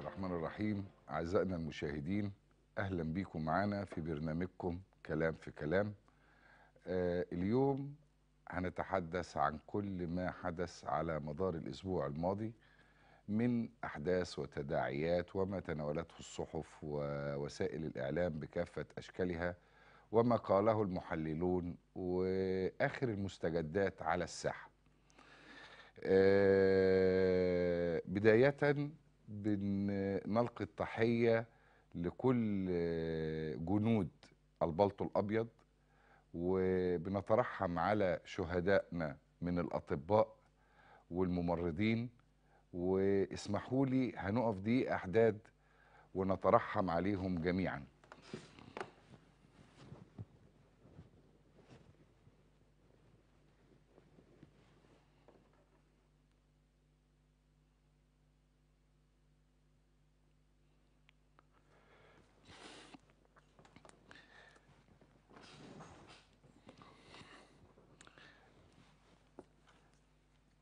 الرحمن الرحيم أعزائنا المشاهدين أهلا بيكم معنا في برنامجكم كلام في كلام آه اليوم هنتحدث عن كل ما حدث على مدار الأسبوع الماضي من أحداث وتداعيات وما تناولته الصحف ووسائل الإعلام بكافة أشكالها وما قاله المحللون وآخر المستجدات على الساحة آه بداية بنلقي التحية لكل جنود البلطو الأبيض وبنترحم على شهدائنا من الأطباء والممرضين واسمحوا لي هنقف دي أحداد ونترحم عليهم جميعاً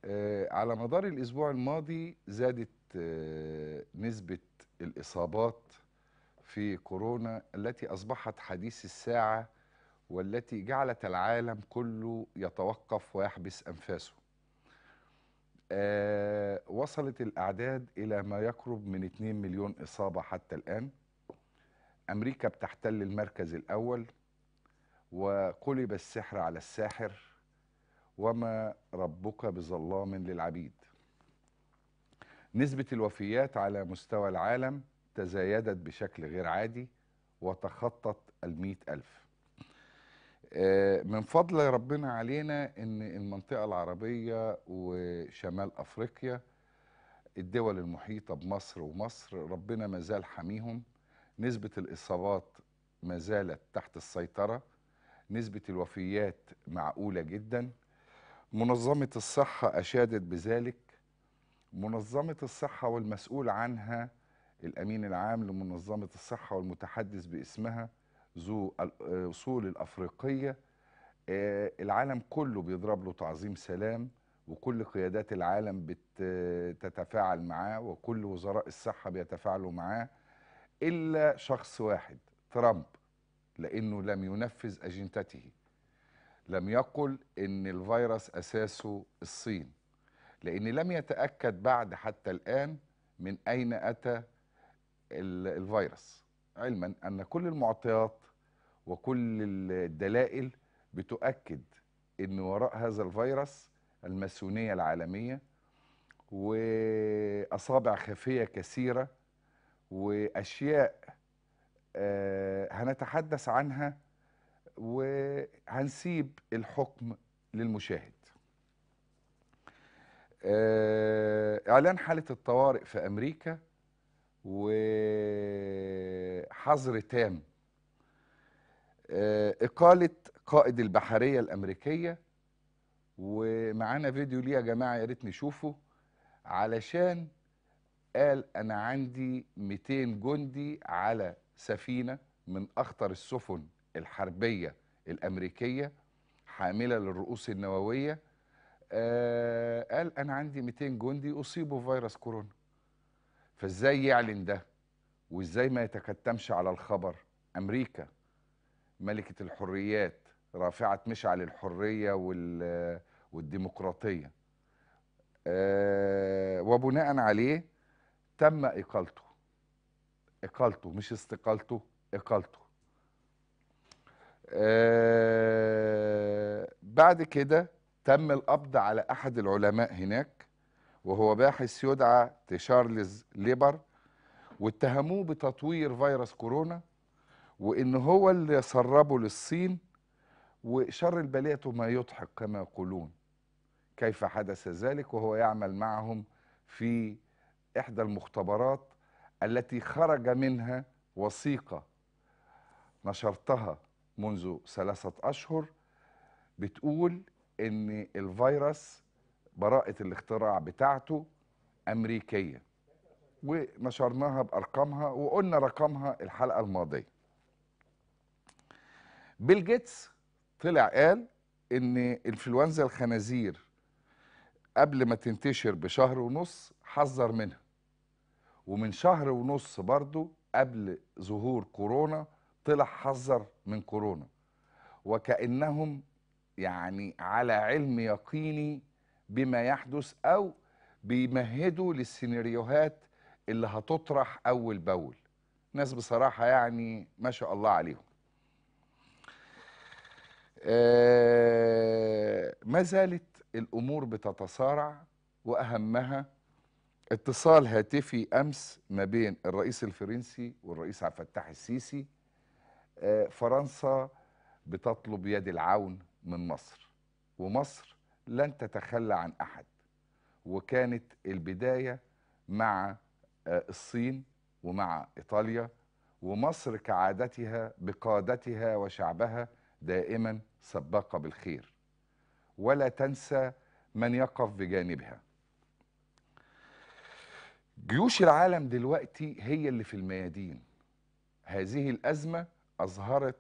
آه، على مدار الأسبوع الماضي زادت آه، نسبة الإصابات في كورونا التي أصبحت حديث الساعة والتي جعلت العالم كله يتوقف ويحبس أنفاسه آه وصلت الأعداد إلى ما يقرب من 2 مليون إصابة حتى الآن أمريكا بتحتل المركز الأول وقلب السحر على الساحر وما ربك بظلام للعبيد نسبة الوفيات على مستوى العالم تزايدت بشكل غير عادي وتخطت المئة ألف آه، من فضل ربنا علينا أن المنطقة العربية وشمال أفريقيا الدول المحيطة بمصر ومصر ربنا مازال حميهم نسبة الإصابات ما زالت تحت السيطرة نسبة الوفيات معقولة جداً منظمة الصحة أشادت بذلك منظمة الصحة والمسؤول عنها الأمين العام لمنظمة الصحة والمتحدث باسمها ذو الأصول آه، الأفريقية آه، العالم كله بيضرب له تعظيم سلام وكل قيادات العالم بتتفاعل معاه وكل وزراء الصحة بيتفاعلوا معاه إلا شخص واحد ترامب لأنه لم ينفذ أجندته لم يقل ان الفيروس اساسه الصين لان لم يتاكد بعد حتى الان من اين اتى الفيروس علما ان كل المعطيات وكل الدلائل بتؤكد ان وراء هذا الفيروس الماسونيه العالميه واصابع خفيه كثيره واشياء آه، هنتحدث عنها وهنسيب الحكم للمشاهد آه، اعلان حاله الطوارئ في امريكا وحظر تام آه، اقاله قائد البحريه الامريكيه ومعانا فيديو ليه يا جماعه يا ريت نشوفه علشان قال انا عندي 200 جندي على سفينه من اخطر السفن الحربية الأمريكية حاملة للرؤوس النووية آه قال أنا عندي 200 جندي أصيبوا بفيروس كورونا فإزاي يعلن ده وإزاي ما يتكتمش على الخبر أمريكا ملكة الحريات رافعة مشعل الحرية والديمقراطية آه وبناء عليه تم إقالته إقالته مش استقالته إقالته آه، بعد كده تم القبض على أحد العلماء هناك وهو باحث يدعى تشارلز ليبر واتهموه بتطوير فيروس كورونا وإن هو اللي سربه للصين وشر البلية ما يضحك كما يقولون كيف حدث ذلك وهو يعمل معهم في إحدى المختبرات التي خرج منها وثيقة نشرتها منذ ثلاثة أشهر بتقول إن الفيروس براءة الاختراع بتاعته أمريكية ونشرناها بأرقامها وقلنا رقمها الحلقة الماضية بيل جيتس طلع قال إن إنفلونزا الخنازير قبل ما تنتشر بشهر ونص حذر منها ومن شهر ونص برضو قبل ظهور كورونا طلع حذر من كورونا وكأنهم يعني على علم يقيني بما يحدث أو بيمهدوا للسيناريوهات اللي هتطرح أول بأول ناس بصراحة يعني ما شاء الله عليهم آه، ما زالت الأمور بتتصارع وأهمها اتصال هاتفي أمس ما بين الرئيس الفرنسي والرئيس عبد الفتاح السيسي آه، فرنسا بتطلب يد العون من مصر ومصر لن تتخلى عن احد وكانت البدايه مع آه، الصين ومع ايطاليا ومصر كعادتها بقادتها وشعبها دائما سباقه بالخير ولا تنسى من يقف بجانبها جيوش العالم دلوقتي هي اللي في الميادين هذه الازمه اظهرت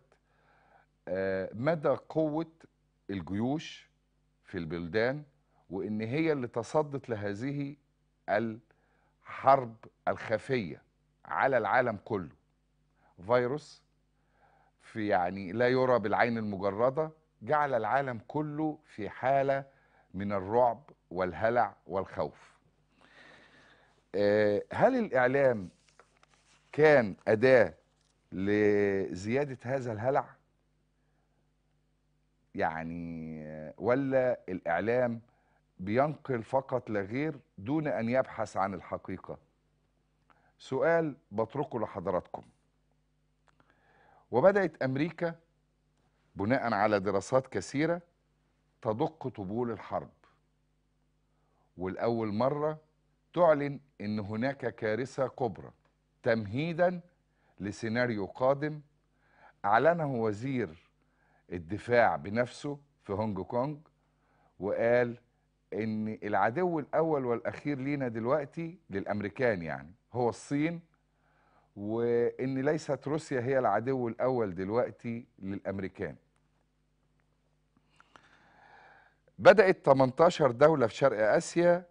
آه، مدى قوه الجيوش في البلدان وان هي اللي تصدت لهذه الحرب الخفيه على العالم كله فيروس في يعني لا يرى بالعين المجرده جعل العالم كله في حاله من الرعب والهلع والخوف آه، هل الاعلام كان اداه لزياده هذا الهلع يعني ولا الاعلام بينقل فقط لغير دون ان يبحث عن الحقيقه سؤال بتركه لحضراتكم وبدات امريكا بناء على دراسات كثيره تدق طبول الحرب ولاول مره تعلن ان هناك كارثه كبرى تمهيدا لسيناريو قادم أعلنه وزير الدفاع بنفسه في هونج كونج وقال إن العدو الأول والأخير لينا دلوقتي للأمريكان يعني هو الصين وإن ليست روسيا هي العدو الأول دلوقتي للأمريكان بدأت 18 دولة في شرق آسيا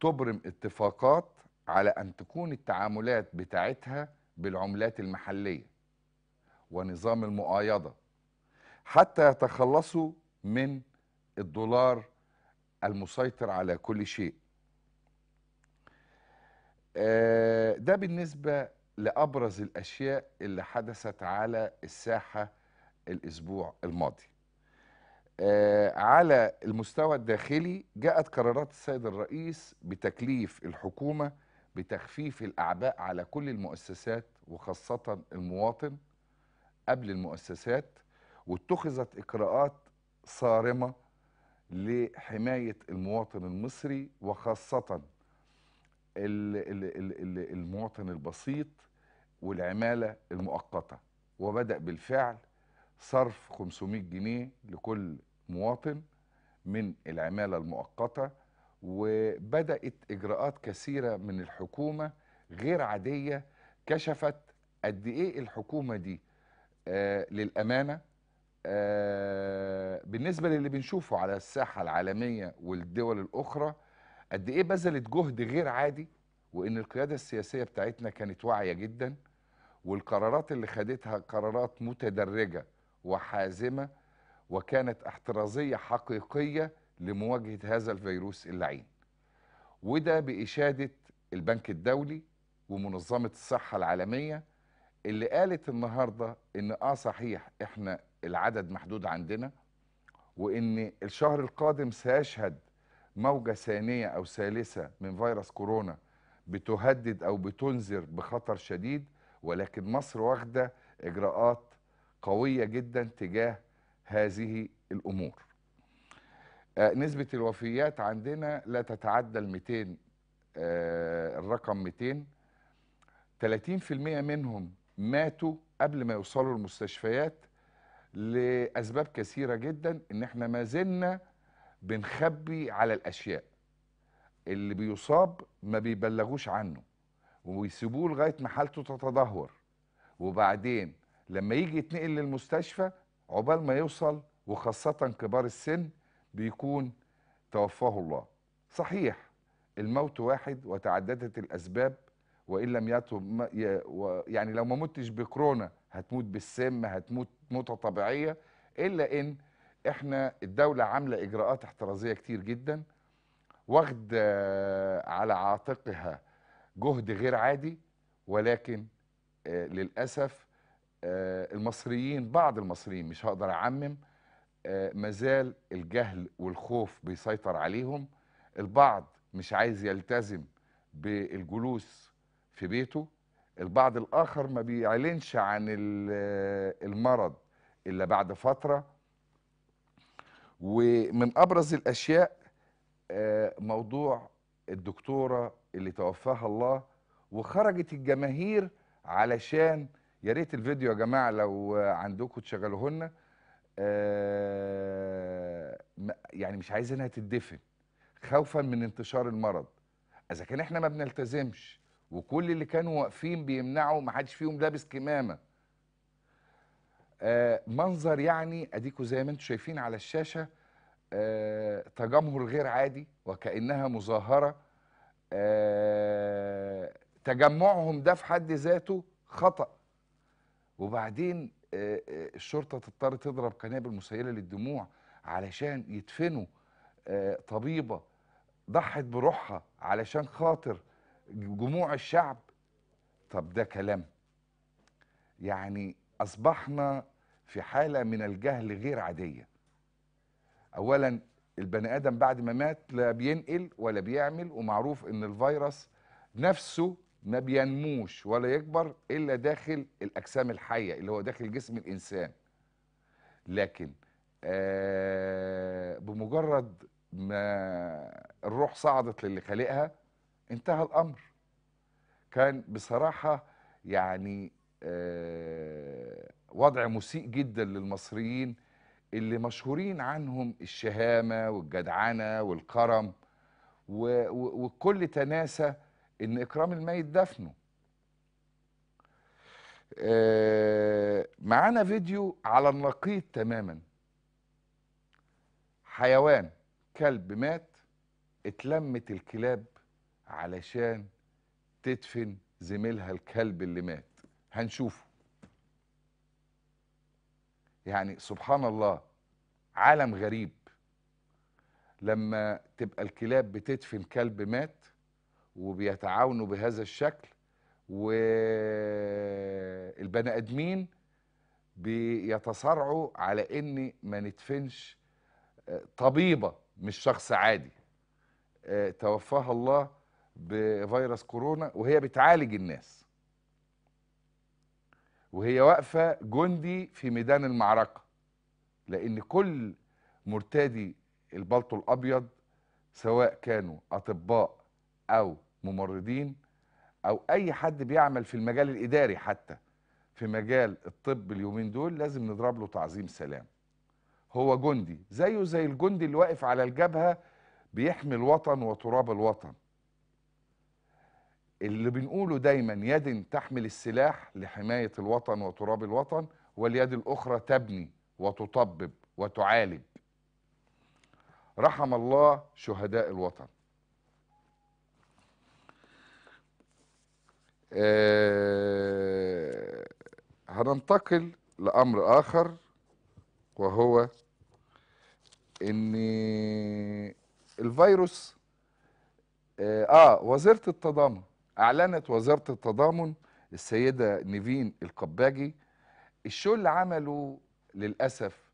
تبرم اتفاقات على أن تكون التعاملات بتاعتها بالعملات المحلية ونظام المؤايضة حتى يتخلصوا من الدولار المسيطر على كل شيء آه، ده بالنسبة لأبرز الأشياء اللي حدثت على الساحة الأسبوع الماضي آه، على المستوى الداخلي جاءت قرارات السيد الرئيس بتكليف الحكومة بتخفيف الأعباء على كل المؤسسات وخاصة المواطن قبل المؤسسات واتخذت إقراءات صارمة لحماية المواطن المصري وخاصة المواطن البسيط والعمالة المؤقتة وبدأ بالفعل صرف 500 جنيه لكل مواطن من العمالة المؤقتة وبدأت إجراءات كثيرة من الحكومة غير عادية كشفت قد إيه الحكومة دي آه، للأمانة آه، بالنسبة للي بنشوفه على الساحة العالمية والدول الأخرى قد إيه بذلت جهد غير عادي وإن القيادة السياسية بتاعتنا كانت واعية جدا والقرارات اللي خدتها قرارات متدرجة وحازمة وكانت احترازية حقيقية لمواجهه هذا الفيروس اللعين. وده باشاده البنك الدولي ومنظمه الصحه العالميه اللي قالت النهارده ان اه صحيح احنا العدد محدود عندنا وان الشهر القادم سيشهد موجه ثانيه او ثالثه من فيروس كورونا بتهدد او بتنذر بخطر شديد ولكن مصر واخده اجراءات قويه جدا تجاه هذه الامور آه، نسبه الوفيات عندنا لا تتعدى ال 200 آه، الرقم 200 30% منهم ماتوا قبل ما يوصلوا المستشفيات لاسباب كثيره جدا ان احنا ما زلنا بنخبي على الاشياء اللي بيصاب ما بيبلغوش عنه ويسيبوه لغايه ما حالته تتدهور وبعدين لما يجي يتنقل للمستشفى عقبال ما يوصل وخاصه كبار السن بيكون توفاه الله صحيح الموت واحد وتعددت الأسباب وإن لم يطب يعني لو ما متش بكورونا هتموت بالسم هتموت موتة طبيعية إلا إن إحنا الدولة عاملة إجراءات احترازية كتير جدا واخد آه، على عاتقها جهد غير عادي ولكن آه، للأسف آه، المصريين بعض المصريين مش هقدر أعمم آه، مازال الجهل والخوف بيسيطر عليهم البعض مش عايز يلتزم بالجلوس في بيته البعض الآخر ما بيعلنش عن آه، المرض إلا بعد فترة ومن أبرز الأشياء آه، موضوع الدكتورة اللي توفاها الله وخرجت الجماهير علشان يا ريت الفيديو يا جماعة لو عندكم تشغلوهن آه، يعني مش عايز انها تدفن خوفا من انتشار المرض اذا كان احنا ما بنلتزمش وكل اللي كانوا واقفين بيمنعوا ما حدش فيهم لابس كمامه آه، منظر يعني اديكوا زي ما انتم شايفين على الشاشه آه، تجمهر غير عادي وكانها مظاهره تجمعهم ده في حد ذاته خطا وبعدين آه، آه، الشرطه تضطر تضرب قنابل مسيله للدموع علشان يدفنوا آه، طبيبه ضحت بروحها علشان خاطر جموع الشعب طب ده كلام يعني اصبحنا في حاله من الجهل غير عاديه اولا البني ادم بعد ما مات لا بينقل ولا بيعمل ومعروف ان الفيروس نفسه ما بينموش ولا يكبر الا داخل الاجسام الحيه اللي هو داخل جسم الانسان لكن آه بمجرد ما الروح صعدت للي خالقها انتهى الامر كان بصراحه يعني آه وضع مسيء جدا للمصريين اللي مشهورين عنهم الشهامه والجدعنه والكرم وكل تناسى ان اكرام الميت دفنه آه، معانا فيديو على النقيض تماما حيوان كلب مات اتلمت الكلاب علشان تدفن زميلها الكلب اللي مات هنشوفه يعني سبحان الله عالم غريب لما تبقى الكلاب بتدفن كلب مات وبيتعاونوا بهذا الشكل والبني ادمين بيتصارعوا على ان ما ندفنش آه، طبيبه مش شخص عادي آه، توفاها الله بفيروس كورونا وهي بتعالج الناس وهي واقفه جندي في ميدان المعركه لان كل مرتدي البلطو الابيض سواء كانوا اطباء او ممرضين او اي حد بيعمل في المجال الاداري حتى في مجال الطب اليومين دول لازم نضرب له تعظيم سلام هو جندي زيه زي الجندي اللي واقف على الجبهه بيحمي الوطن وتراب الوطن اللي بنقوله دايما يد تحمل السلاح لحمايه الوطن وتراب الوطن واليد الاخرى تبني وتطبب وتعالج رحم الله شهداء الوطن آه هننتقل لأمر آخر وهو ان الفيروس اه, آه وزيره التضامن اعلنت وزاره التضامن السيده نيفين القباجي الشو اللي عمله للاسف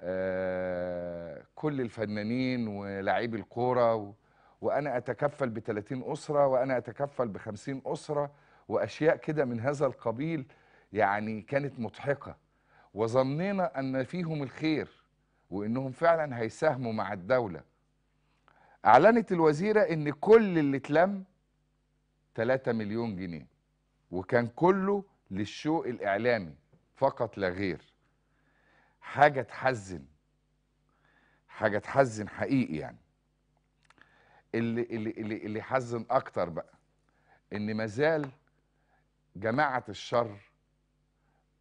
آه كل الفنانين ولاعيبي الكوره وانا اتكفل ب 30 اسره وانا اتكفل ب 50 اسره واشياء كده من هذا القبيل يعني كانت مضحكه وظنينا ان فيهم الخير وانهم فعلا هيساهموا مع الدوله اعلنت الوزيره ان كل اللي اتلم 3 مليون جنيه وكان كله للشوء الاعلامي فقط لا غير حاجه تحزن حاجه تحزن حقيقي يعني اللي اللي اللي, اللي حزن اكتر بقى ان مازال جماعة الشر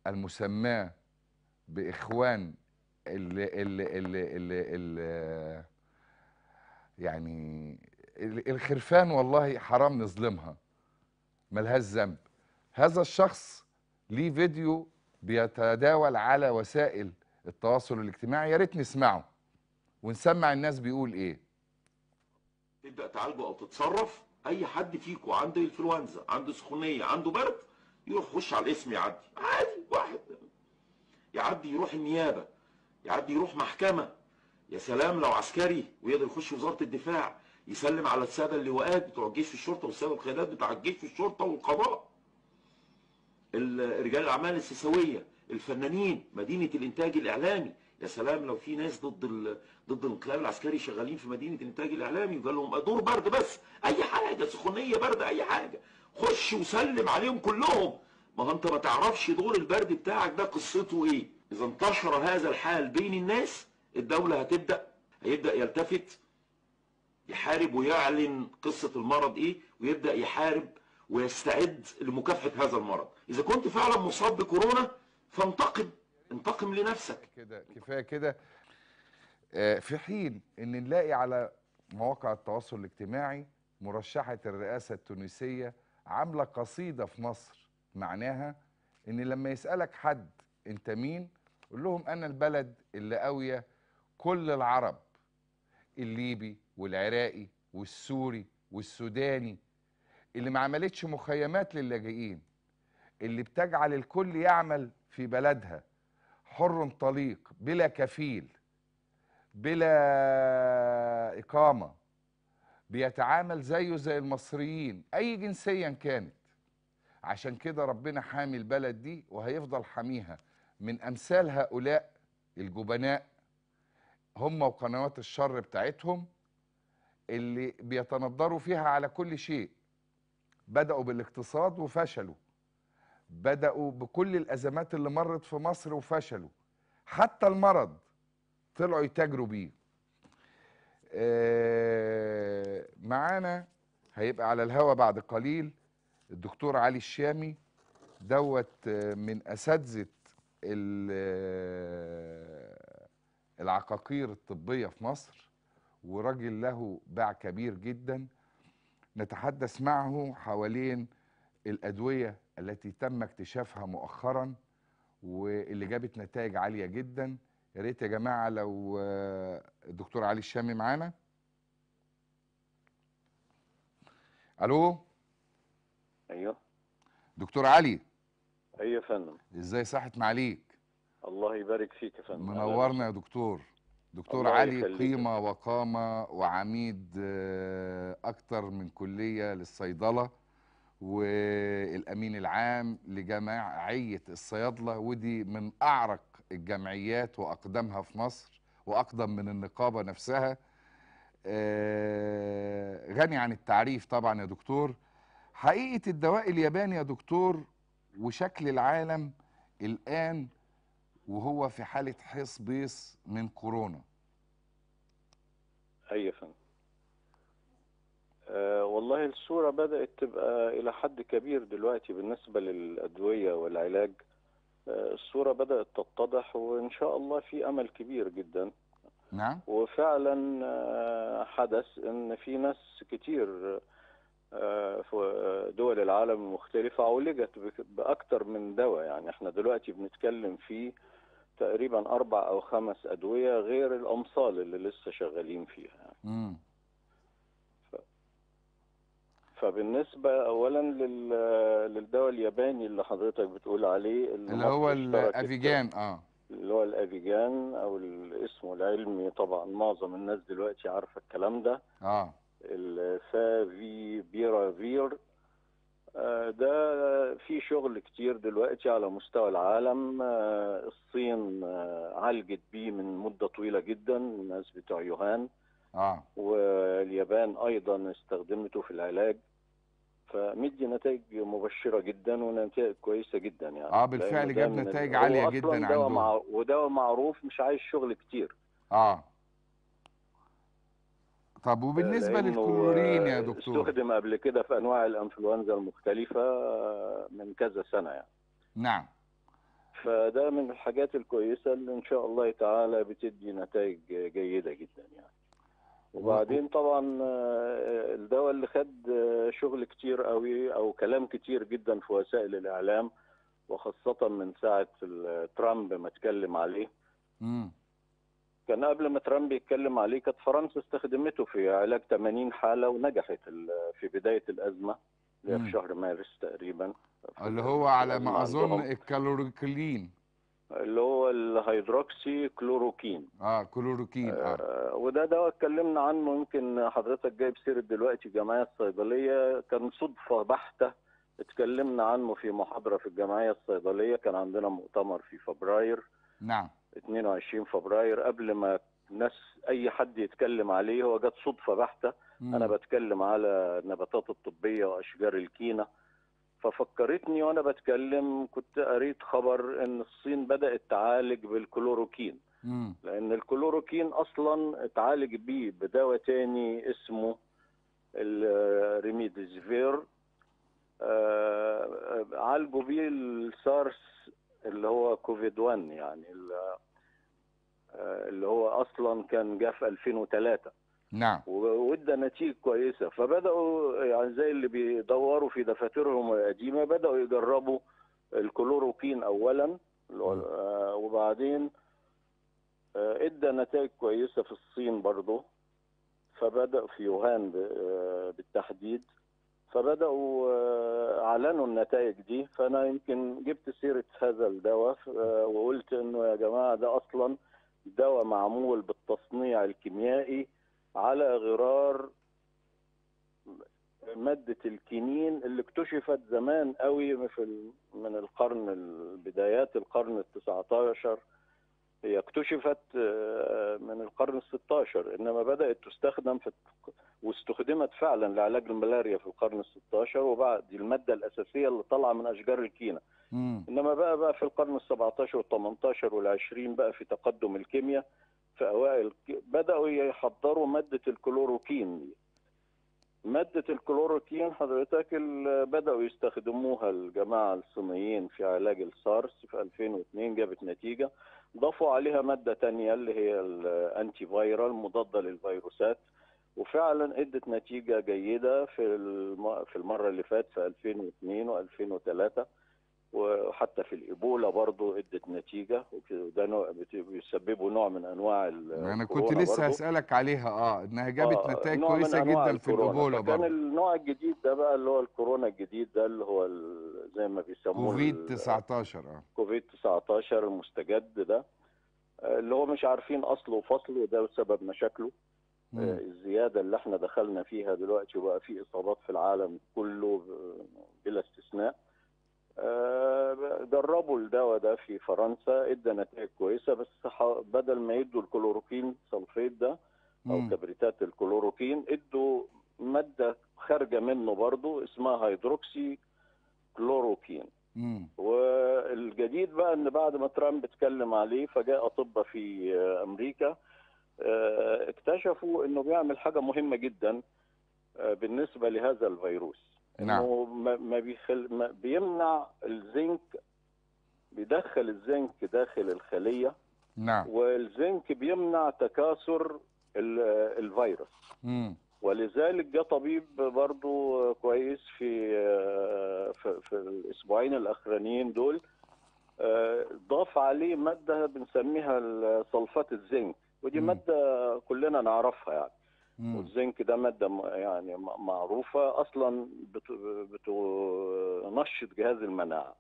المسماة بإخوان اللي اللي اللي اللي اللي يعني الخرفان والله حرام نظلمها ملهاش ذنب هذا الشخص ليه فيديو بيتداول على وسائل التواصل الاجتماعي يا ريت نسمعه ونسمع الناس بيقول ايه تبدا تعالجه او تتصرف اي حد فيكم عنده انفلونزا عنده سخونيه عنده برد يروح يخش على الاسم يعدي عادي واحد يعدي يروح النيابه يعدي يروح محكمه يا سلام لو عسكري ويقدر يخش وزاره الدفاع يسلم على الساده اللواءات بتوع الجيش والشرطه والساده القيادات بتاع الجيش والشرطه والقضاء رجال الاعمال السيساويه الفنانين مدينه الانتاج الاعلامي يا سلام لو في ناس ضد ال... ضد الانقلاب العسكري شغالين في مدينه الانتاج الاعلامي وقال لهم دور برد بس اي حاجه سخونيه برد اي حاجه خش وسلم عليهم كلهم ما هو انت ما تعرفش دور البرد بتاعك ده قصته ايه اذا انتشر هذا الحال بين الناس الدوله هتبدا هيبدا يلتفت يحارب ويعلن قصه المرض ايه ويبدا يحارب ويستعد لمكافحه هذا المرض اذا كنت فعلا مصاب بكورونا فانتقد انتقم لنفسك كده كفايه كده آه، في حين ان نلاقي على مواقع التواصل الاجتماعي مرشحه الرئاسه التونسيه عامله قصيده في مصر معناها ان لما يسالك حد انت مين قول لهم انا البلد اللي قويه كل العرب الليبي والعراقي والسوري والسوداني اللي ما عملتش مخيمات للاجئين اللي بتجعل الكل يعمل في بلدها حر طليق بلا كفيل بلا إقامة بيتعامل زيه زي المصريين أي جنسيا كانت عشان كده ربنا حامي البلد دي وهيفضل حاميها من أمثال هؤلاء الجبناء هم وقنوات الشر بتاعتهم اللي بيتنضروا فيها على كل شيء بدأوا بالاقتصاد وفشلوا بدأوا بكل الأزمات اللي مرت في مصر وفشلوا حتى المرض طلعوا يتاجروا بيه آه، معانا هيبقى على الهوا بعد قليل الدكتور علي الشامي دوت آه، من أساتذة آه، العقاقير الطبية في مصر وراجل له باع كبير جدا نتحدث معه حوالين الأدوية التي تم اكتشافها مؤخرا واللي جابت نتائج عاليه جدا يا ريت يا جماعه لو آه، الدكتور علي الشامي معانا الو ايوه دكتور علي ايوه يا فندم ازاي صحت معاليك الله يبارك فيك يا فندم منورنا يا دكتور دكتور علي قيمه وقامه وعميد آه، اكتر من كليه للصيدله والامين العام لجماعيه الصيادله ودي من اعرق الجمعيات واقدمها في مصر واقدم من النقابه نفسها آه، غني عن التعريف طبعا يا دكتور حقيقه الدواء الياباني يا دكتور وشكل العالم الان وهو في حاله حصبيص من كورونا اي أيوة يا فندم آه، والله الصورة بدأت تبقى إلى حد كبير دلوقتي بالنسبة للأدوية والعلاج آه، الصورة بدأت تتضح وإن شاء الله في أمل كبير جدا نعم وفعلا آه، حدث إن في ناس كتير في دول العالم المختلفة عولجت بأكتر من دواء يعني احنا دلوقتي بنتكلم في تقريبا أربع أو خمس أدوية غير الأمصال اللي لسه شغالين فيها يعني. فبالنسبة أولا للدواء الياباني اللي حضرتك بتقول عليه اللي هو الأفيجان اه اللي هو الأفيجان أو اسمه العلمي طبعا معظم الناس دلوقتي عارفة الكلام ده اه الفافي بيرافير آه، ده في شغل كتير دلوقتي على مستوى العالم آه، الصين آه، عالجت بيه من مدة طويلة جدا الناس بتوع يوهان آه. واليابان ايضا استخدمته في العلاج فمدي نتائج مبشره جدا ونتائج كويسه جدا يعني اه بالفعل جاب نتائج عاليه جدا عنده مع... وده معروف مش عايز شغل كتير اه طب وبالنسبه للكلورين يا آه، دكتور استخدم قبل كده في انواع الانفلونزا المختلفه من كذا سنه يعني نعم فده من الحاجات الكويسه اللي ان شاء الله تعالى بتدي نتائج جيده جدا يعني وبعدين طبعا آه، الدواء اللي خد آه، شغل كتير قوي او كلام كتير جدا في وسائل الاعلام وخاصه من ساعه ترامب ما اتكلم عليه مم. كان قبل ما ترامب يتكلم عليه كانت فرنسا استخدمته في علاج 80 حاله ونجحت في بدايه الازمه اللي في شهر مارس تقريبا اللي هو على ما اظن الكالوريكلين اللي هو الهيدروكسي كلوروكين اه كلوروكين آه. آه وده دواء اتكلمنا عنه يمكن حضرتك جايب سيره دلوقتي الجمعيه الصيدليه كان صدفه بحته اتكلمنا عنه في محاضره في الجمعيه الصيدليه كان عندنا مؤتمر في فبراير نعم 22 فبراير قبل ما ناس اي حد يتكلم عليه هو جت صدفه بحته مم. انا بتكلم على النباتات الطبيه واشجار الكينه ففكرتني وانا بتكلم كنت قريت خبر ان الصين بدات تعالج بالكلوروكين مم. لان الكلوروكين اصلا اتعالج بيه بدواء تاني اسمه الريميديزفير آه عالجوا بيه السارس اللي هو كوفيد 1 يعني آه، اللي هو اصلا كان جه في 2003 نعم وادى نتيجه كويسه فبداوا يعني زي اللي بيدوروا في دفاترهم القديمه بداوا يجربوا الكلوروكين اولا آه، وبعدين آه، ادى نتائج كويسه في الصين برضه فبدا في يوهان آه، بالتحديد فبداوا اعلنوا النتائج دي فانا يمكن جبت سيره هذا الدواء وقلت انه يا جماعه ده اصلا دواء معمول بالتصنيع الكيميائي على غرار مادة الكينين اللي اكتشفت زمان قوي في من القرن بدايات القرن ال 19 هي اكتشفت من القرن ال 16 آه، انما بدات تستخدم في واستخدمت فعلا لعلاج الملاريا في القرن ال 16 وبعد الماده الاساسيه اللي طالعه من اشجار الكينا انما بقى بقى في القرن ال 17 وال 18 وال 20 بقى في تقدم الكيمياء في اوائل بداوا يحضروا ماده الكلوروكين ماده الكلوروكين حضرتك بداوا يستخدموها الجماعه الصينيين في علاج السارس في 2002 جابت نتيجه ضافوا عليها ماده تانية اللي هي الانتي فايرال مضاده للفيروسات وفعلا ادت نتيجه جيده في في المره اللي فاتت في 2002 و2003 وحتى في الايبولا برضه ادت نتيجه وده نوع بيسببه نوع من انواع انا كنت لسه هسالك عليها اه انها جابت آه نتائج كويسه جدا في الايبولا برضه كان النوع الجديد ده بقى اللي هو الكورونا الجديد ده اللي هو زي ما بيسموه كوفيد 19 اه كوفيد 19 المستجد ده آه، اللي هو مش عارفين اصله وفصله ده سبب مشاكله مم. آه، الزياده اللي احنا دخلنا فيها دلوقتي وبقى في اصابات في العالم كله آه، بلا استثناء آه، دربوا الدواء ده في فرنسا ادى نتائج كويسه بس بدل ما يدوا الكلوروكين سلفيت ده او كبريتات الكلوروكين ادوا ماده خارجه منه برضه اسمها هيدروكسي كلوروكين والجديد بقى ان بعد ما ترامب اتكلم عليه فجاء اطباء في امريكا آه، اكتشفوا انه بيعمل حاجه مهمه جدا آه، بالنسبه لهذا الفيروس نعم انه ما بيخل ما بيمنع الزنك بيدخل الزنك داخل الخليه نعم والزنك بيمنع تكاثر الفيروس امم ولذلك جاء طبيب برضه كويس آه، في في, الاسبوعين الاخرانيين دول آه، ضاف عليه ماده بنسميها صلفات الزنك ودي ماده كلنا نعرفها يعني والزنك ده ماده يعني معروفه اصلا بتنشط جهاز المناعه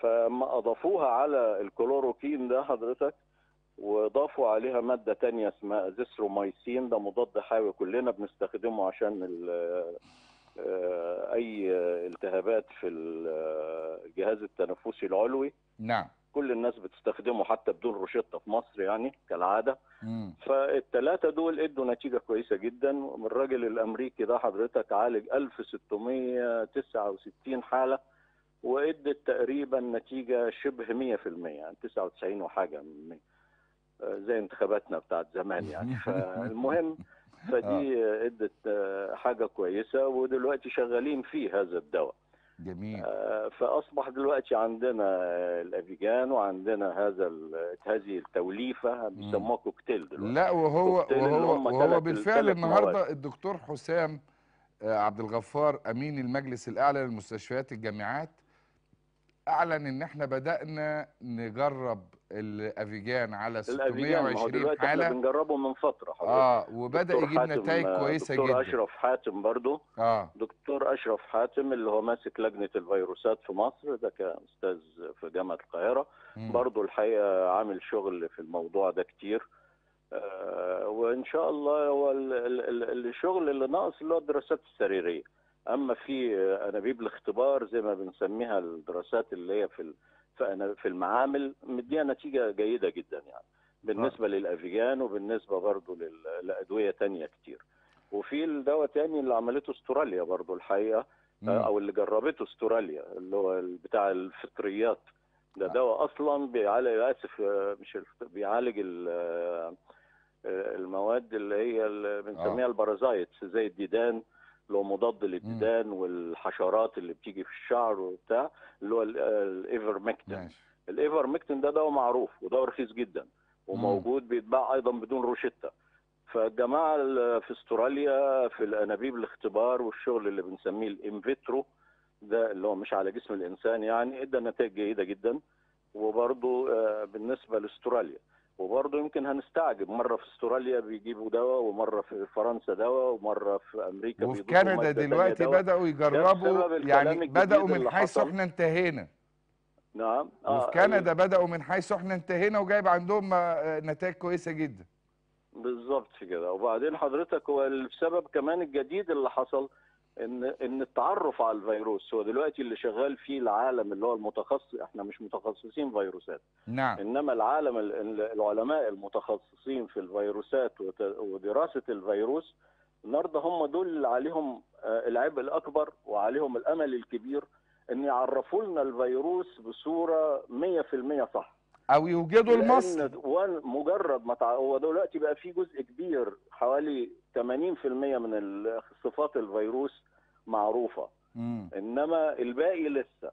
فما اضافوها على الكلوروكين ده حضرتك واضافوا عليها ماده تانية اسمها ازيثرومايسين ده مضاد حيوي كلنا بنستخدمه عشان آه، اي التهابات في آه، الجهاز التنفسي العلوي نعم كل الناس بتستخدمه حتى بدون روشتة في مصر يعني كالعادة فالثلاثه فالتلاتة دول ادوا نتيجة كويسة جدا الراجل الأمريكي ده حضرتك عالج 1669 حالة وادت تقريبا نتيجة شبه 100% يعني 99 وحاجة من زي انتخاباتنا بتاعت زمان يعني فالمهم فدي آه. ادت حاجة كويسة ودلوقتي شغالين فيه هذا الدواء جميل آه، فاصبح دلوقتي عندنا الافيجان وعندنا هذا هذه التوليفه بيسموها كوكتيل دلوقتي لا وهو وهو, وهو بالفعل النهارده الدكتور حسام آه، عبد الغفار امين المجلس الاعلى للمستشفيات الجامعات اعلن ان احنا بدانا نجرب الافيجان على 620 حاله احنا بنجربه من فتره حضرتك اه وبدا يجيب نتائج آه، كويسه دكتور جدا دكتور اشرف حاتم برضو اه دكتور اشرف حاتم اللي هو ماسك لجنه الفيروسات في مصر ده كان استاذ في جامعه القاهره م. برضو الحقيقه عامل شغل في الموضوع ده كتير آه وان شاء الله هو الشغل اللي ناقص اللي هو الدراسات السريريه اما في آه، انابيب الاختبار زي ما بنسميها الدراسات اللي هي في فانا في المعامل مديها نتيجه جيده جدا يعني بالنسبه آه. للافيجان وبالنسبه برضه لادويه تانية كتير وفي الدواء تاني اللي عملته استراليا برضه الحقيقه آه، او اللي جربته استراليا اللي هو بتاع الفطريات ده آه. دواء اصلا بيعالج اسف مش بيعالج المواد اللي هي بنسميها البارازايتس زي الديدان اللي هو مضاد للديدان والحشرات اللي بتيجي في الشعر وبتاع اللي هو الايفر الايفرمكتين ده دواء معروف ودواء رخيص جدا وموجود بيتباع ايضا بدون روشته فالجماعه في استراليا في الانابيب الاختبار والشغل اللي بنسميه الانفيترو ده اللي هو مش على جسم الانسان يعني ادى نتائج جيده جدا وبرضه آه، بالنسبه لاستراليا وبرضه يمكن هنستعجب مره في استراليا بيجيبوا دواء ومره في فرنسا دواء ومره في امريكا وفي كندا دلوقتي بداوا يجربوا يعني بداوا من حيث احنا انتهينا نعم آه وفي كندا آه. بداوا من حيث احنا انتهينا وجايب عندهم آه، نتائج كويسه جدا بالظبط كده وبعدين حضرتك هو السبب كمان الجديد اللي حصل ان ان التعرف على الفيروس هو دلوقتي اللي شغال فيه العالم اللي هو المتخصص احنا مش متخصصين فيروسات نعم انما العالم العلماء المتخصصين في الفيروسات ودراسه الفيروس النهارده هم دول اللي عليهم آه، العبء الاكبر وعليهم الامل الكبير ان يعرفوا لنا الفيروس بصوره 100% صح او يوجدوا لمصر مجرد ما تع... هو دلوقتي بقى في جزء كبير حوالي 80% من صفات الفيروس معروفه مم. انما الباقي لسه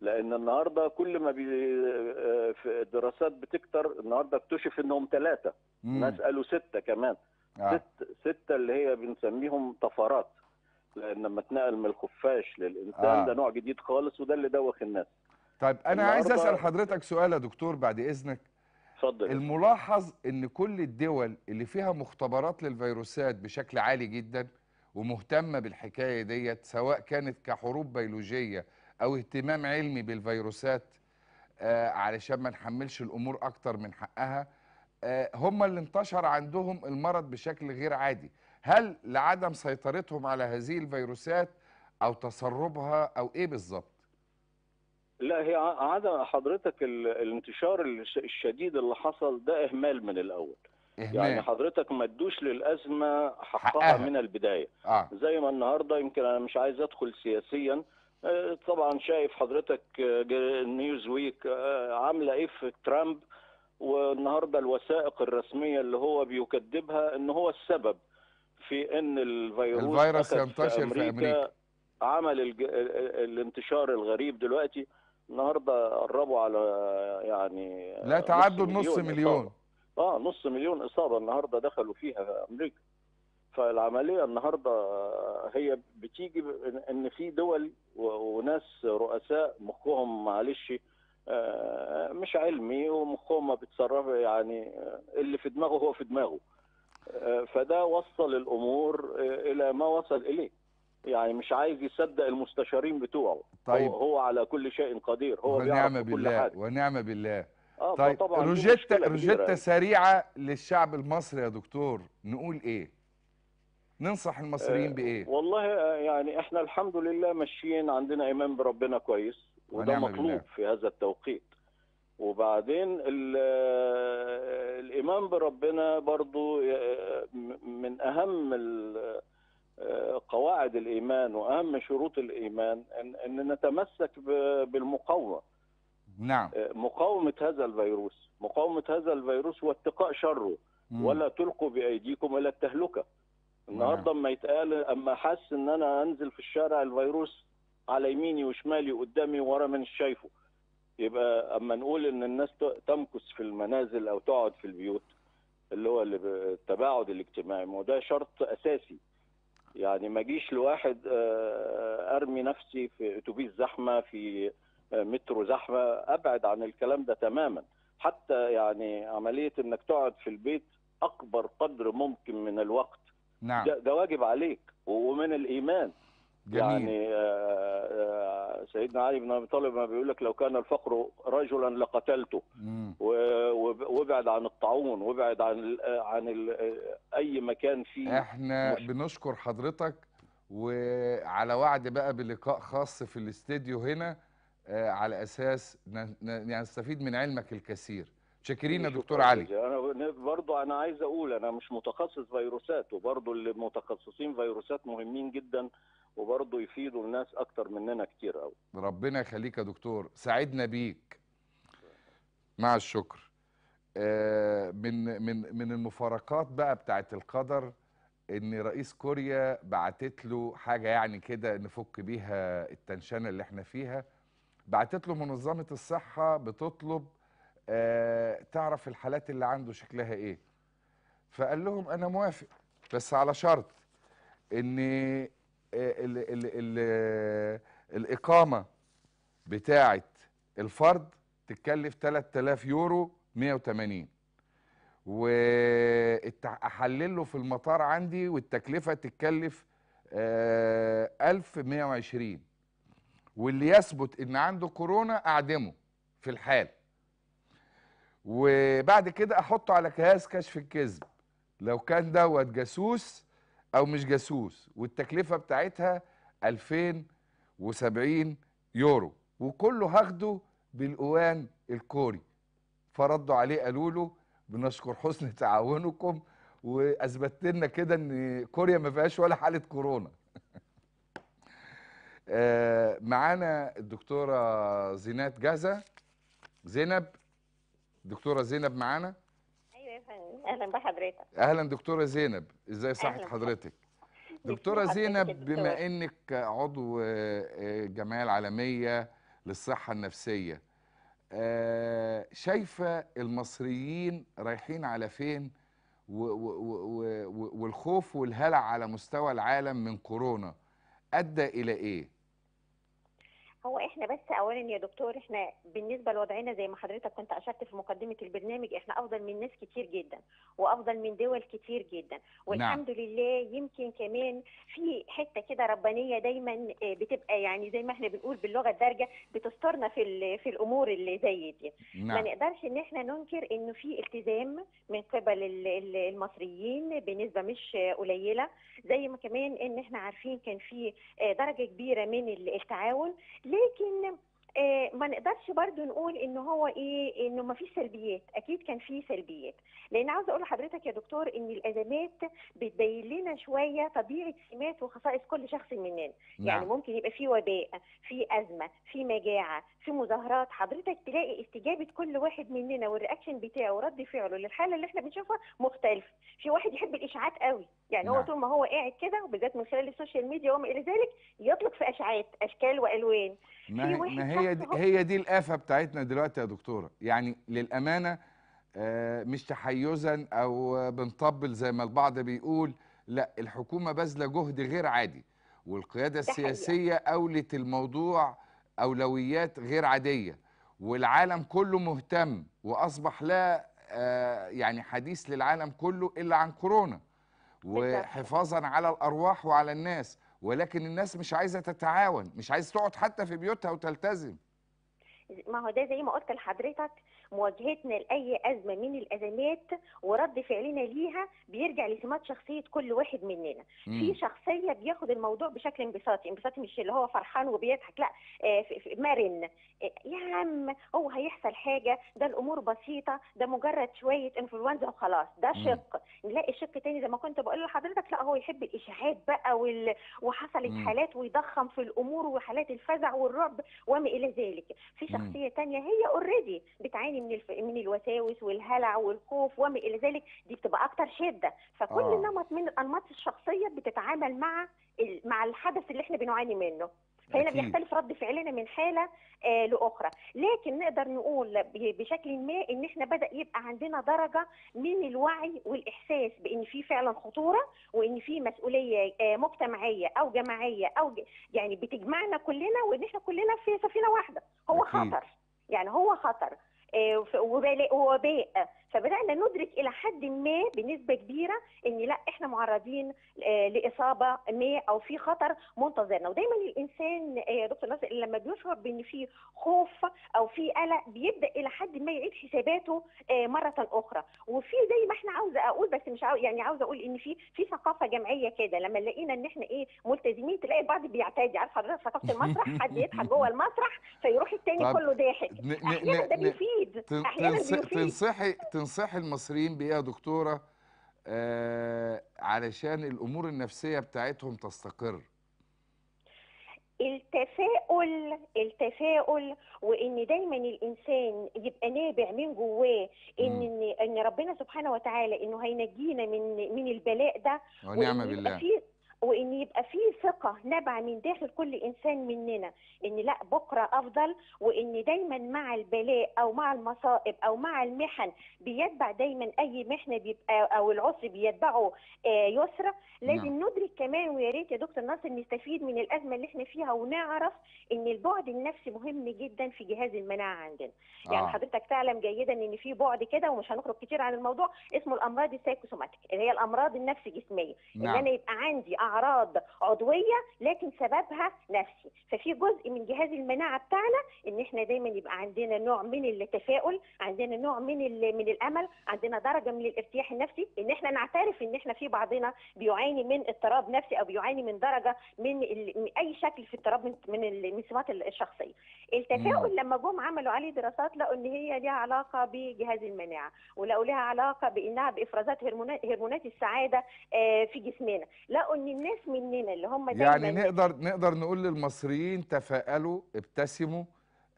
لان النهارده كل ما بي... آه، في الدراسات بتكتر النهارده اكتشف انهم ثلاثه ناس قالوا سته كمان آه. ست سته اللي هي بنسميهم طفرات لان لما اتنقل من الخفاش للانسان آه. ده نوع جديد خالص وده اللي دوخ الناس طيب انا عايز اسال حضرتك سؤال يا دكتور بعد اذنك اتفضل الملاحظ ان كل الدول اللي فيها مختبرات للفيروسات بشكل عالي جدا ومهتمه بالحكايه ديت سواء كانت كحروب بيولوجيه او اهتمام علمي بالفيروسات آه علشان ما نحملش الامور اكتر من حقها آه هم اللي انتشر عندهم المرض بشكل غير عادي هل لعدم سيطرتهم على هذه الفيروسات او تسربها او ايه بالظبط لا هي عدم حضرتك الانتشار الشديد اللي حصل ده اهمال من الاول إهمال. يعني حضرتك ما تدوش للازمه حقها, حقها. من البدايه آه. زي ما النهارده يمكن انا مش عايز ادخل سياسيا آه، طبعا شايف حضرتك آه، نيوز ويك آه، عامله ايه في ترامب والنهارده الوثائق الرسميه اللي هو بيكذبها ان هو السبب في ان الفيروس, الفيروس ينتشر في امريكا, في أمريكا. عمل الانتشار الغريب دلوقتي النهارده قربوا على يعني لا تعدوا نص مليون اه نص مليون اصابه النهارده دخلوا فيها امريكا فالعمليه النهارده هي بتيجي ان في دول وناس رؤساء مخهم معلش آه، مش علمي ومخهم ما بيتصرف يعني اللي في دماغه هو في دماغه آه، فده وصل الامور آه، الى ما وصل اليه يعني مش عايز يصدق المستشارين بتوعه طيب هو, هو على كل شيء قدير هو ونعم بالله حاجة. ونعم بالله آه طيب روجيتا روجيتا سريعه للشعب المصري يا دكتور نقول ايه ننصح المصريين آه بايه والله آه، يعني احنا الحمد لله ماشيين عندنا ايمان بربنا كويس وده مطلوب بالله. في هذا التوقيت وبعدين آه، الايمان بربنا برضو آه، من اهم قواعد الايمان واهم شروط الايمان ان, إن نتمسك بالمقاومه. نعم. آه، مقاومه هذا الفيروس، مقاومه هذا الفيروس واتقاء شره مم. ولا تلقوا بايديكم الى التهلكه. النهارده اما نعم. يتقال اما حس ان انا انزل في الشارع الفيروس على يميني وشمالي قدامي ورا من شايفه. يبقى اما نقول ان الناس تمكث في المنازل او تقعد في البيوت اللي هو التباعد الاجتماعي ما ده شرط اساسي يعني ما جيش لواحد آه، ارمي نفسي في اتوبيس زحمه في آه، مترو زحمه ابعد عن الكلام ده تماما حتى يعني عمليه انك تقعد في البيت اكبر قدر ممكن من الوقت نعم ده, ده واجب عليك ومن الايمان جميل. يعني آه، سيدنا علي بن ابي طالب ما بيقول لك لو كان الفقر رجلا لقتلته وابعد عن الطاعون وابعد عن الـ عن الـ اي مكان فيه احنا مش... بنشكر حضرتك وعلى وعد بقى بلقاء خاص في الاستديو هنا آه، على اساس يعني نستفيد من علمك الكثير شاكرين يا دكتور علي انا برضو انا عايز اقول انا مش متخصص فيروسات وبرضو المتخصصين فيروسات مهمين جدا وبرضه يفيدوا الناس اكتر مننا كتير قوي ربنا يخليك يا دكتور سعدنا بيك مع الشكر آه، من من من المفارقات بقى بتاعه القدر ان رئيس كوريا بعتت له حاجه يعني كده نفك بيها التنشنه اللي احنا فيها بعتت له منظمه الصحه بتطلب آه، تعرف الحالات اللي عنده شكلها ايه فقال لهم انا موافق بس على شرط ان آه، ال ال ال الاقامه بتاعه الفرد تتكلف 3000 يورو 180 واحلل له في المطار عندي والتكلفه تتكلف 1120 آه، واللي يثبت ان عنده كورونا اعدمه في الحال وبعد كده احطه على جهاز كشف الكذب لو كان دوت جاسوس او مش جاسوس والتكلفه بتاعتها 2070 يورو وكله هاخده بالاوان الكوري فردوا عليه قالوا له بنشكر حسن تعاونكم واثبتت لنا كده ان كوريا ما فيهاش ولا حاله كورونا آه، معانا الدكتوره زينات جازة زينب دكتوره زينب معانا اهلا بحضرتك اهلا دكتوره زينب ازاي صحه حضرتك دكتوره زينب بما انك عضو آه، جمعيه العالميه للصحه النفسيه آه، شايفه المصريين رايحين على فين والخوف والهلع على مستوى العالم من كورونا ادى الى ايه هو احنا بس اولا يا دكتور احنا بالنسبه لوضعنا زي ما حضرتك كنت اشرت في مقدمه البرنامج احنا افضل من ناس كتير جدا وافضل من دول كتير جدا نعم. والحمد نعم. لله يمكن كمان في حته كده ربانيه دايما آه، بتبقى يعني زي ما احنا بنقول باللغه الدارجه بتسترنا في في الامور اللي زي دي نعم. ما نقدرش ان احنا ننكر انه في التزام من قبل المصريين بنسبه مش قليله زي ما كمان ان احنا عارفين كان في آه، درجه كبيره من التعاون Pekin'im آه، ما نقدرش برضو نقول ان هو ايه انه ما فيش سلبيات اكيد كان في سلبيات لان عاوز اقول لحضرتك يا دكتور ان الازمات بتبين لنا شويه طبيعه سمات وخصائص كل شخص مننا يعني نعم. يعني ممكن يبقى في وباء في ازمه في مجاعه في مظاهرات حضرتك تلاقي استجابه كل واحد مننا والرياكشن بتاعه ورد فعله للحاله اللي احنا بنشوفها مختلف في واحد يحب الاشاعات قوي يعني نعم. هو طول ما هو قاعد كده وبالذات من خلال السوشيال ميديا وما الى ذلك يطلق في اشعات اشكال والوان ما في واحد هي دي هي دي الافه بتاعتنا دلوقتي يا دكتوره يعني للامانه آه، مش تحيزا او بنطبل زي ما البعض بيقول لا الحكومه باذله جهد غير عادي والقياده السياسيه اولت الموضوع اولويات غير عاديه والعالم كله مهتم واصبح لا آه، يعني حديث للعالم كله الا عن كورونا وحفاظا على الارواح وعلى الناس ولكن الناس مش عايزه تتعاون مش عايزه تقعد حتى في بيوتها وتلتزم ما هو ده زي ما قلت لحضرتك مواجهتنا لاي ازمه من الازمات ورد فعلنا ليها بيرجع لسمات شخصيه كل واحد مننا مم. في شخصيه بياخد الموضوع بشكل انبساطي انبساطي مش اللي هو فرحان وبيضحك لا آه، مرن آه، يا عم هو هيحصل حاجه ده الامور بسيطه ده مجرد شويه انفلونزا وخلاص ده شق نلاقي شق تاني زي ما كنت بقول لحضرتك لا هو يحب الاشاعات بقى وال... وحصلت مم. حالات ويضخم في الامور وحالات الفزع والرعب وما الى ذلك في شخصيه مم. تانية هي اوريدي بتعاني بتعاني من الف... من الوساوس والهلع والخوف وما الى ذلك دي بتبقى اكتر شده فكل آه. نمط من الانماط الشخصيه بتتعامل مع ال... مع الحدث اللي احنا بنعاني منه فهنا بيختلف رد فعلنا من حاله آه لاخرى لكن نقدر نقول بشكل ما ان احنا بدا يبقى عندنا درجه من الوعي والاحساس بان في فعلا خطوره وان في مسؤوليه آه مجتمعيه او جماعيه او ج... يعني بتجمعنا كلنا وان احنا كلنا في سفينه واحده هو أكيد. خطر يعني هو خطر آه، ووباء فبدانا ندرك الى حد ما بنسبه كبيره ان لا احنا معرضين آه، لاصابه ما او في خطر منتظرنا ودايما الانسان آه، يا دكتور ناصر لما بيشعر بان في خوف او في قلق بيبدا الى حد ما يعيد حساباته مره اخرى وفي زي ما احنا عاوزه اقول بس مش عاوز يعني عاوزه اقول ان في في ثقافه جمعيه كده لما لقينا ان احنا ايه ملتزمين تلاقي البعض بيعتدي عارف حضرتك ثقافه المسرح حد يضحك جوه المسرح فيروح الثاني كله ضاحك احيانا ده بيفيد مفيد تنصحي تنصحي المصريين بايه يا دكتوره آه علشان الامور النفسيه بتاعتهم تستقر التفاؤل التفاؤل وان دايما الانسان يبقى نابع من جواه ان م. ان ربنا سبحانه وتعالى انه هينجينا من من البلاء ده ونعم بالله وان يبقى في ثقه نبع من داخل كل انسان مننا ان لا بكره افضل وان دايما مع البلاء او مع المصائب او مع المحن بيتبع دايما اي محنه بيبقى او العسر بيتبعه آه، يسرى لازم نعم. ندرك كمان ويا ريت يا دكتور ناصر نستفيد من الازمه اللي احنا فيها ونعرف ان البعد النفسي مهم جدا في جهاز المناعه عندنا يعني آه. يعني حضرتك تعلم جيدا ان في بعد كده ومش هنخرج كتير عن الموضوع اسمه الامراض السايكوسوماتيك اللي هي الامراض النفسي جسميه نعم. ان انا نعم. يبقى عندي اعراض عضويه لكن سببها نفسي ففي جزء من جهاز المناعه بتاعنا ان احنا دايما يبقى عندنا نوع من التفاؤل عندنا نوع من من الامل عندنا درجه من الارتياح النفسي ان احنا نعترف ان احنا في بعضنا بيعاني من اضطراب نفسي او بيعاني من درجه من اي شكل في اضطراب من من سمات الشخصيه التفاؤل لما جم عملوا عليه دراسات لقوا ان هي ليها علاقه بجهاز المناعه ولقوا لها علاقه بانها بافرازات هرمونات هرمونات السعاده آه، في جسمنا لقوا ان الناس مننا اللي هم دايما يعني نقدر نقدر نقول للمصريين تفائلوا ابتسموا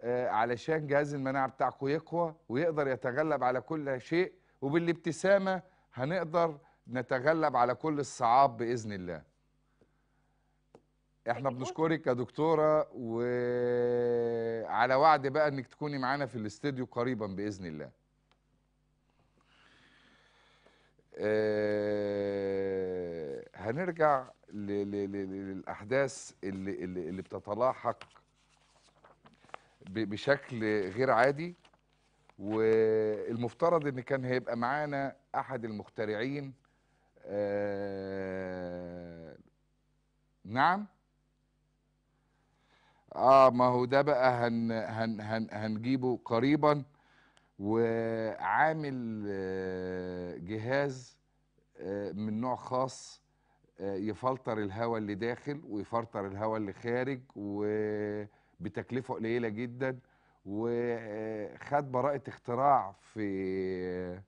آه علشان جهاز المناعه بتاعكم يقوى ويقدر يتغلب على كل شيء وبالابتسامه هنقدر نتغلب على كل الصعاب باذن الله. احنا بنشكرك يا دكتوره وعلى وعد بقى انك تكوني معانا في الاستديو قريبا باذن الله. آه هنرجع للاحداث اللي اللي, اللي بتتلاحق بشكل غير عادي والمفترض ان كان هيبقى معانا احد المخترعين آه نعم اه ما هو ده بقى هن هن هن هنجيبه قريبا وعامل آه، جهاز آه، من نوع خاص يفلتر الهواء اللي داخل ويفلتر الهواء اللي خارج وبتكلفه قليله جدا وخد براءه اختراع في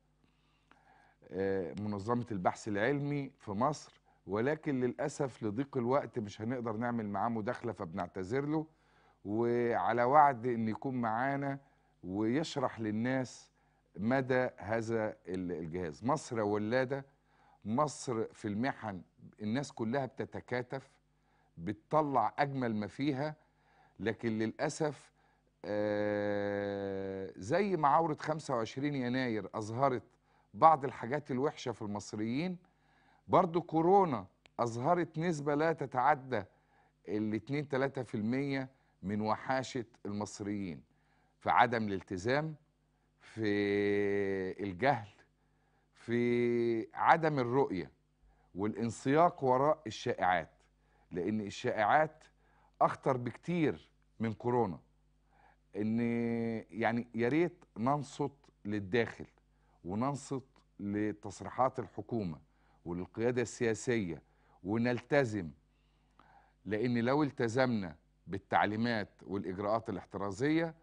آه، منظمه البحث العلمي في مصر ولكن للاسف لضيق الوقت مش هنقدر نعمل معاه مداخله فبنعتذر له وعلى وعد ان يكون معانا ويشرح للناس مدى هذا الجهاز مصر ولاده مصر في المحن الناس كلها بتتكاتف بتطلع اجمل ما فيها لكن للاسف آه، زي ما عوره 25 يناير اظهرت بعض الحاجات الوحشه في المصريين برضو كورونا اظهرت نسبه لا تتعدى ال 2 3% من وحاشه المصريين في عدم الالتزام في الجهل في عدم الرؤيه والانسياق وراء الشائعات لان الشائعات اخطر بكتير من كورونا ان يعني يا ريت ننصت للداخل وننصت لتصريحات الحكومه وللقياده السياسيه ونلتزم لان لو التزمنا بالتعليمات والاجراءات الاحترازيه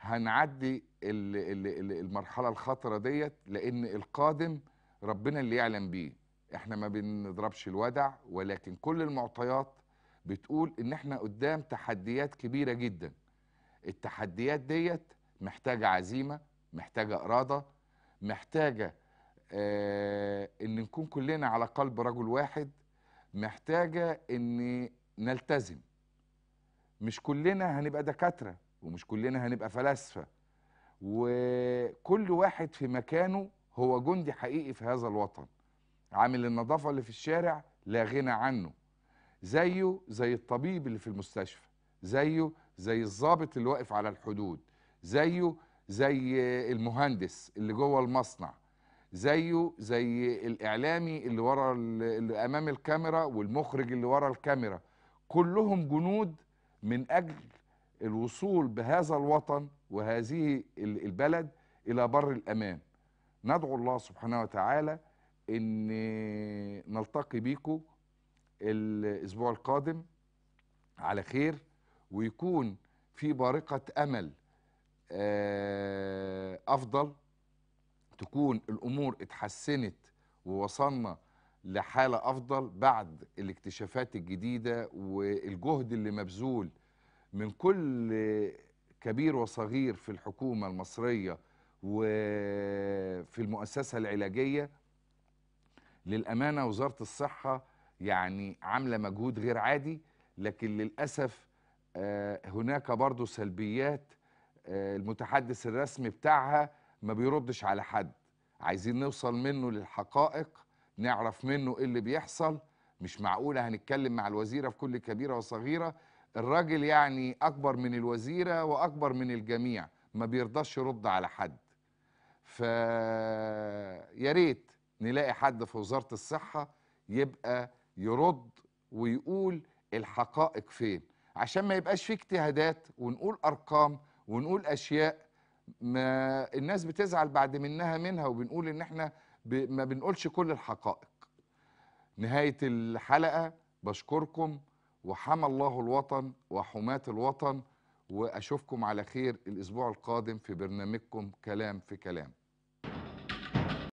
هنعدي المرحله الخطره ديت لان القادم ربنا اللي يعلم بيه احنا ما بنضربش الودع ولكن كل المعطيات بتقول ان احنا قدام تحديات كبيره جدا التحديات ديت محتاجه عزيمه محتاجه اراده محتاجه آه ان نكون كلنا على قلب رجل واحد محتاجه ان نلتزم مش كلنا هنبقى دكاتره ومش كلنا هنبقى فلاسفه وكل واحد في مكانه هو جندي حقيقي في هذا الوطن عامل النظافة اللي في الشارع لا غنى عنه زيه زي الطبيب اللي في المستشفى زيه زي الضابط اللي واقف على الحدود زيه زي المهندس اللي جوه المصنع زيه زي الاعلامي اللي ورا اللي امام الكاميرا والمخرج اللي ورا الكاميرا كلهم جنود من اجل الوصول بهذا الوطن وهذه البلد إلى بر الأمان ندعو الله سبحانه وتعالى أن نلتقي بيكم الأسبوع القادم على خير ويكون في بارقة أمل آه، أفضل تكون الأمور اتحسنت ووصلنا لحالة أفضل بعد الاكتشافات الجديدة والجهد اللي مبذول من كل كبير وصغير في الحكومة المصرية وفي المؤسسة العلاجية للأمانة وزارة الصحة يعني عاملة مجهود غير عادي لكن للأسف آه، هناك برضو سلبيات آه، المتحدث الرسمي بتاعها ما بيردش على حد عايزين نوصل منه للحقائق نعرف منه ايه اللي بيحصل مش معقولة هنتكلم مع الوزيرة في كل كبيرة وصغيرة الراجل يعني اكبر من الوزيره واكبر من الجميع ما بيرضاش يرد على حد ف يا ريت نلاقي حد في وزاره الصحه يبقى يرد ويقول الحقائق فين عشان ما يبقاش في اجتهادات ونقول ارقام ونقول اشياء ما الناس بتزعل بعد منها منها وبنقول ان احنا ب... ما بنقولش كل الحقائق نهايه الحلقه بشكركم وحمى الله الوطن وحماة الوطن وأشوفكم على خير الأسبوع القادم في برنامجكم كلام في كلام